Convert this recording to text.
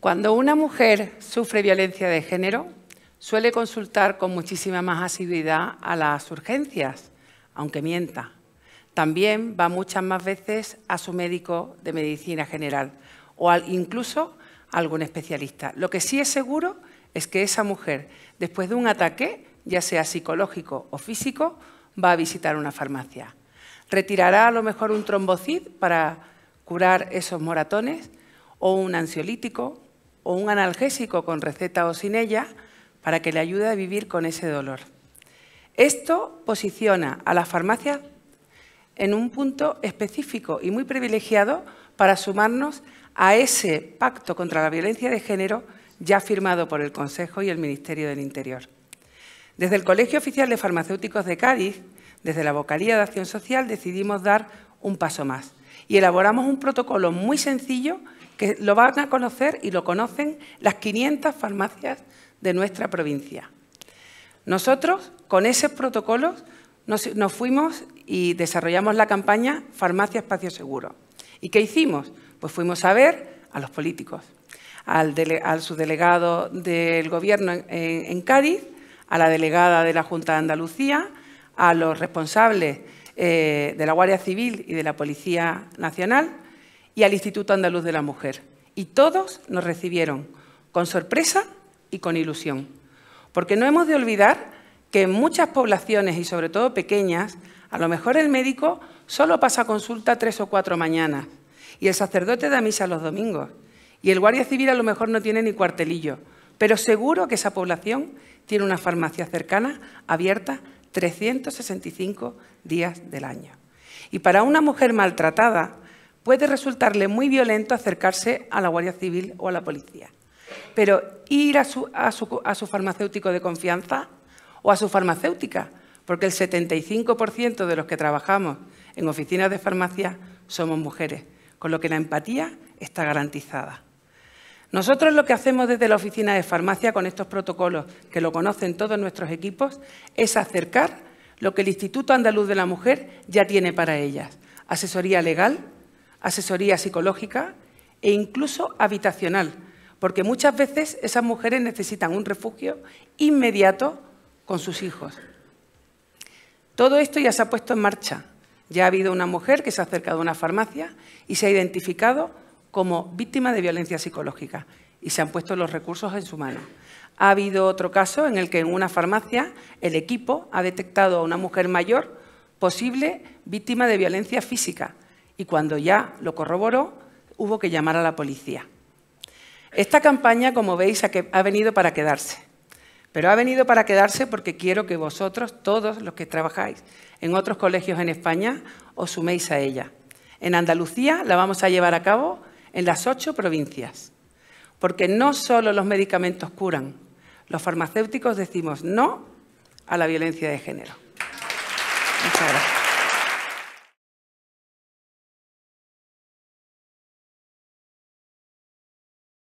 Cuando una mujer sufre violencia de género, suele consultar con muchísima más asiduidad a las urgencias, aunque mienta. También va muchas más veces a su médico de medicina general o incluso a algún especialista. Lo que sí es seguro es que esa mujer, después de un ataque, ya sea psicológico o físico, va a visitar una farmacia. Retirará a lo mejor un trombocid para curar esos moratones o un ansiolítico o un analgésico con receta o sin ella para que le ayude a vivir con ese dolor. Esto posiciona a la farmacia en un punto específico y muy privilegiado para sumarnos a ese pacto contra la violencia de género ya firmado por el Consejo y el Ministerio del Interior. Desde el Colegio Oficial de Farmacéuticos de Cádiz, desde la Vocalía de Acción Social, decidimos dar un paso más y elaboramos un protocolo muy sencillo que lo van a conocer y lo conocen las 500 farmacias de nuestra provincia. Nosotros, con ese protocolo, nos, fuimos y desarrollamos la campaña Farmacia Espacio Seguro. ¿Y qué hicimos? Pues fuimos a ver a los políticos, al, subdelegado del Gobierno en Cádiz, a la delegada de la Junta de Andalucía, a los responsables eh, de la Guardia Civil y de la Policía Nacional y al Instituto Andaluz de la Mujer. Y todos nos recibieron con sorpresa y con ilusión. Porque no hemos de olvidar que en muchas poblaciones y sobre todo pequeñas, a lo mejor el médico solo pasa consulta tres o cuatro mañanas y el sacerdote da misa los domingos y el guardia civil a lo mejor no tiene ni cuartelillo, pero seguro que esa población tiene una farmacia cercana abierta 365 días del año. Y para una mujer maltratada puede resultarle muy violento acercarse a la Guardia Civil o a la policía. Pero ir a su, farmacéutico de confianza o a su farmacéutica, porque el 75% de los que trabajamos en oficinas de farmacia somos mujeres, con lo que la empatía está garantizada. Nosotros lo que hacemos desde la oficina de farmacia con estos protocolos, que lo conocen todos nuestros equipos, es acercar lo que el Instituto Andaluz de la Mujer ya tiene para ellas. Asesoría legal, asesoría psicológica e incluso habitacional, porque muchas veces esas mujeres necesitan un refugio inmediato con sus hijos. Todo esto ya se ha puesto en marcha. Ya ha habido una mujer que se ha acercado a una farmacia y se ha identificado como víctima de violencia psicológica y se han puesto los recursos en su mano. Ha habido otro caso en el que en una farmacia el equipo ha detectado a una mujer mayor posible víctima de violencia física y cuando ya lo corroboró hubo que llamar a la policía. Esta campaña, como veis, ha venido para quedarse. Pero ha venido para quedarse porque quiero que vosotros, todos los que trabajáis en otros colegios en España, os suméis a ella. En Andalucía la vamos a llevar a cabo en las ocho provincias. Porque no solo los medicamentos curan, los farmacéuticos decimos no a la violencia de género. Muchas gracias.